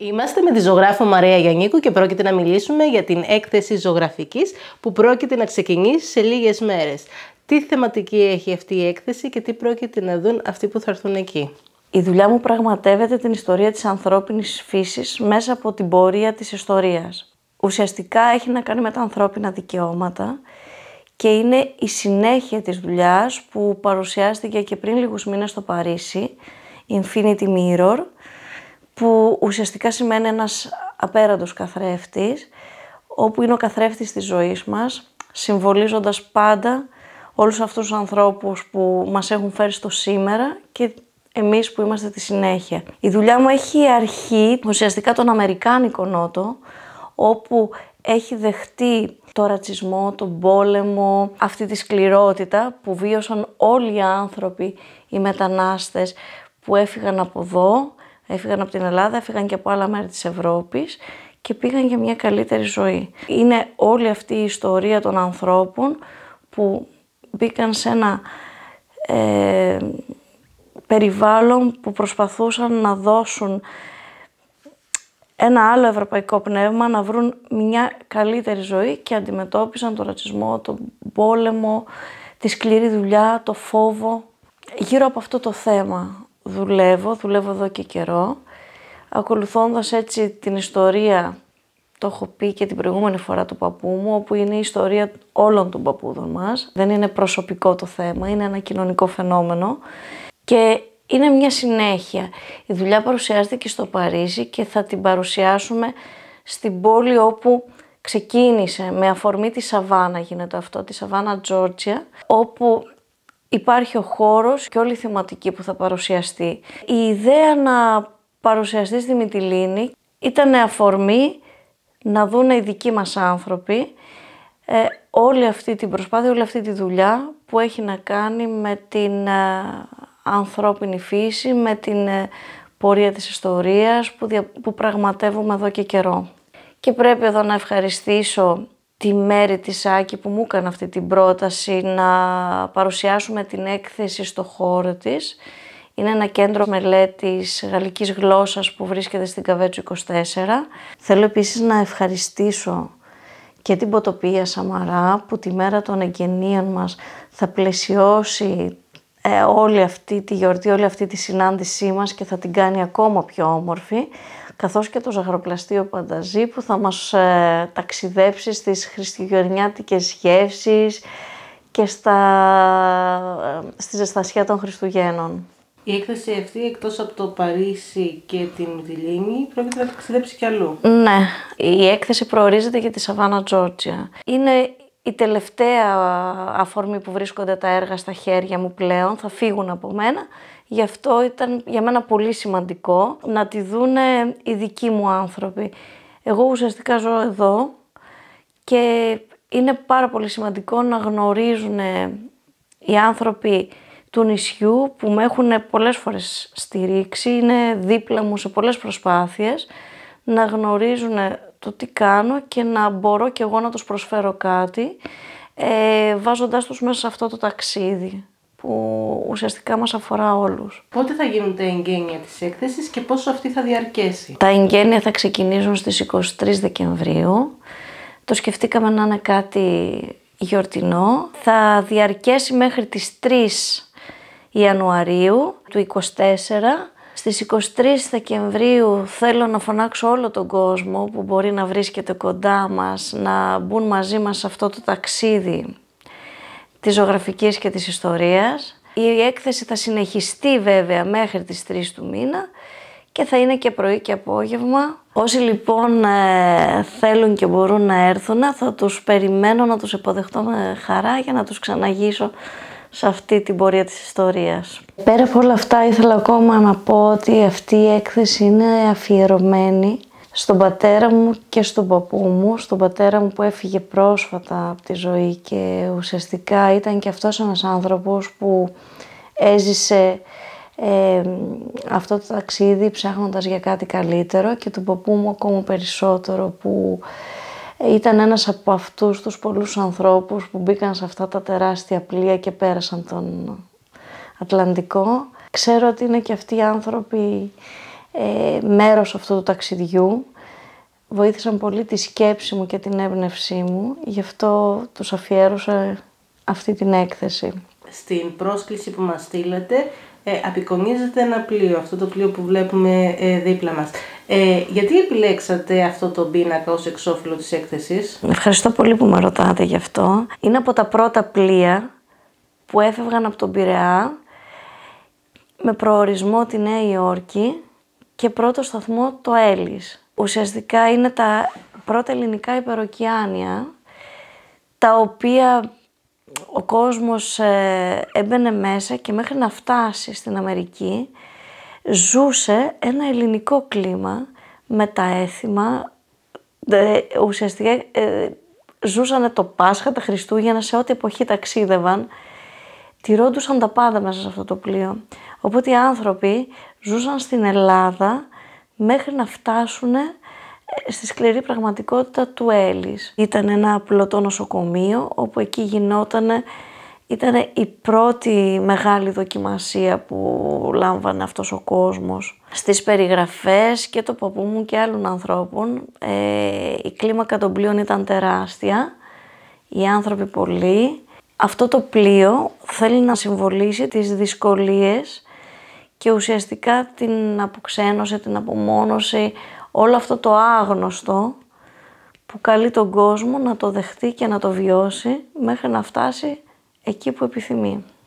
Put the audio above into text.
Είμαστε με τη ζωγράφο Μαρία Γιαννίκου και πρόκειται να μιλήσουμε για την έκθεση ζωγραφικής που πρόκειται να ξεκινήσει σε λίγες μέρες. Τι θεματική έχει αυτή η έκθεση και τι πρόκειται να δουν αυτοί που θα έρθουν εκεί. Η δουλειά μου πραγματεύεται την ιστορία της ανθρώπινης φύσης μέσα από την πορεία της ιστορίας. Ουσιαστικά έχει να κάνει με τα ανθρώπινα δικαιώματα και είναι η συνέχεια της δουλειάς που παρουσιάστηκε και πριν λίγους μήνες στο Παρίσι, Infinity Mirror, που ουσιαστικά σημαίνει ένας απέραντος καθρέφτης, όπου είναι ο καθρέφτης της ζωής μας, συμβολίζοντας πάντα όλους αυτούς τους ανθρώπους που μας έχουν φέρει στο σήμερα και εμείς που είμαστε τη συνέχεια. Η δουλειά μου έχει αρχή ουσιαστικά τον Αμερικάνικο Νότο, όπου έχει δεχτεί το ρατσισμό, τον πόλεμο, αυτή τη σκληρότητα που βίωσαν όλοι οι άνθρωποι, οι μετανάστες που έφυγαν από εδώ Έφυγαν από την Ελλάδα, έφυγαν και από άλλα μέρη της Ευρώπης και πήγαν για μια καλύτερη ζωή. Είναι όλη αυτή η ιστορία των ανθρώπων που μπήκαν σε ένα ε, περιβάλλον που προσπαθούσαν να δώσουν ένα άλλο ευρωπαϊκό πνεύμα, να βρουν μια καλύτερη ζωή και αντιμετώπισαν τον ρατσισμό, τον πόλεμο, τη σκληρή δουλειά, το φόβο. Γύρω από αυτό το θέμα δουλεύω, δουλεύω εδώ και καιρό, ακολουθώντας έτσι την ιστορία, το έχω πει και την προηγούμενη φορά του παππού μου, όπου είναι η ιστορία όλων των παππούδων μας. Δεν είναι προσωπικό το θέμα, είναι ένα κοινωνικό φαινόμενο και είναι μια συνέχεια. Η δουλειά παρουσιάζεται και στο Παρίσι και θα την παρουσιάσουμε στην πόλη όπου ξεκίνησε με αφορμή τη Σαβάνα γίνεται αυτό, τη Σαβάνα Τζόρτσια, όπου υπάρχει ο χώρος και όλη η θεματική που θα παρουσιαστεί. Η ιδέα να παρουσιαστείς στη Μητυλίνη ήταν αφορμή να δουν οι δικοί μας άνθρωποι ε, όλη αυτή την προσπάθεια, όλη αυτή τη δουλειά που έχει να κάνει με την ε, ανθρώπινη φύση, με την ε, πορεία της ιστορίας που, δια, που πραγματεύουμε εδώ και καιρό. Και πρέπει εδώ να ευχαριστήσω τη μέρη της Άκη που μου έκανε αυτή την πρόταση να παρουσιάσουμε την έκθεση στο χώρο της. Είναι ένα κέντρο μελέτης γαλλικής γλώσσας που βρίσκεται στην Καβέτσου 24. Θέλω επίσης να ευχαριστήσω και την Ποτοπία Σαμαρά που τη μέρα των εγγενείων μας θα πλαισιώσει ε, όλη αυτή τη γιορτή, όλη αυτή τη συνάντησή μας και θα την κάνει ακόμα πιο όμορφη, καθώς και το ζαχαροπλαστείο Πανταζή που θα μας ε, ταξιδέψει στις χριστουγεννιάτικες γεύσεις και στα, ε, στη ζεστασιά των Χριστουγέννων. Η έκθεση αυτή, εκτός από το Παρίσι και την Βιλίνη, πρόκειται να ταξιδέψει κι αλλού. Ναι, η έκθεση προορίζεται για τη Σαβάνα Τζόρτζια. Είναι η τελευταία αφορμή που βρίσκονται τα έργα στα χέρια μου πλέον, θα φύγουν από μένα. Γι' αυτό ήταν για μένα πολύ σημαντικό να τη δούνε οι δικοί μου άνθρωποι. Εγώ ουσιαστικά ζω εδώ και είναι πάρα πολύ σημαντικό να γνωρίζουν οι άνθρωποι του νησιού που με έχουν πολλές φορές στηρίξει, είναι δίπλα μου σε πολλές προσπάθειες, να γνωρίζουν το τι κάνω και να μπορώ και εγώ να τους προσφέρω κάτι ε, βάζοντάς τους μέσα σε αυτό το ταξίδι που ουσιαστικά μας αφορά όλους. Πότε θα γίνουν τα εγγένεια της έκθεσης και πόσο αυτή θα διαρκέσει. Τα εγγένεια θα ξεκινήσουν στις 23 Δεκεμβρίου. Το σκεφτήκαμε να είναι κάτι γιορτινό. Θα διαρκέσει μέχρι τις 3 Ιανουαρίου του 24 στις 23 Δεκεμβρίου θέλω να φωνάξω όλο τον κόσμο που μπορεί να βρίσκεται κοντά μας, να μπουν μαζί μας σε αυτό το ταξίδι της ζωγραφικής και της ιστορίας. Η έκθεση θα συνεχιστεί βέβαια μέχρι τις 3 του μήνα και θα είναι και πρωί και απόγευμα. Όσοι λοιπόν ε, θέλουν και μπορούν να έρθουν θα τους περιμένω να τους υποδεχτώ με χαρά για να τους ξαναγήσω σε αυτή την πορεία της ιστορίας. Πέρα από όλα αυτά ήθελα ακόμα να πω ότι αυτή η έκθεση είναι αφιερωμένη στον πατέρα μου και στον παππού μου, στον πατέρα μου που έφυγε πρόσφατα από τη ζωή και ουσιαστικά ήταν και αυτός ένας άνθρωπος που έζησε ε, αυτό το ταξίδι ψάχνοντας για κάτι καλύτερο και τον παππού μου ακόμα περισσότερο που ήταν ένας από αυτούς τους πολλούς ανθρώπους που μπήκαν σε αυτά τα τεράστια πλοία και πέρασαν τον Ατλαντικό. Ξέρω ότι είναι και αυτοί οι άνθρωποι ε, μέρος αυτού του ταξιδιού. Βοήθησαν πολύ τη σκέψη μου και την έμπνευσή μου, γι' αυτό τους αφιέρωσα αυτή την έκθεση. Στην πρόσκληση που μας στείλετε ε, απεικονίζεται ένα πλοίο, αυτό το πλοίο που βλέπουμε ε, δίπλα μας. Ε, γιατί επιλέξατε αυτό το πίνακα ως εξώφυλλο της έκθεσης? Ευχαριστώ πολύ που με ρωτάτε γι' αυτό. Είναι από τα πρώτα πλοία που έφευγαν από τον Πειραιά με προορισμό τη Νέα Υόρκη και πρώτο σταθμό το Έλλης. Ουσιαστικά είναι τα πρώτα ελληνικά υπεροκειάνια τα οποία ο κόσμος ε, έμπαινε μέσα και μέχρι να φτάσει στην Αμερική ζούσε ένα ελληνικό κλίμα με τα έθιμα. Ε, ουσιαστικά ε, ζούσαν το Πάσχα, τα Χριστούγεννα, σε ό,τι εποχή ταξίδευαν. Τηρώντουσαν τα πάντα μέσα σε αυτό το πλοίο. Οπότε οι άνθρωποι ζούσαν στην Ελλάδα μέχρι να φτάσουν στη σκληρή πραγματικότητα του Έλλης. Ήταν ένα απλωτό νοσοκομείο όπου εκεί γινόταν ήταν η πρώτη μεγάλη δοκιμασία που λάμβανε αυτός ο κόσμος. Στις περιγραφές και το παππού μου και άλλων ανθρώπων ε, η κλίμακα των πλοίων ήταν τεράστια, οι άνθρωποι πολλοί. Αυτό το πλοίο θέλει να συμβολήσει τις δυσκολίες και ουσιαστικά την αποξένωση, την απομόνωση, όλο αυτό το άγνωστο που καλεί τον κόσμο να το δεχτεί και να το βιώσει μέχρι να φτάσει εκεί που επιθυμεί.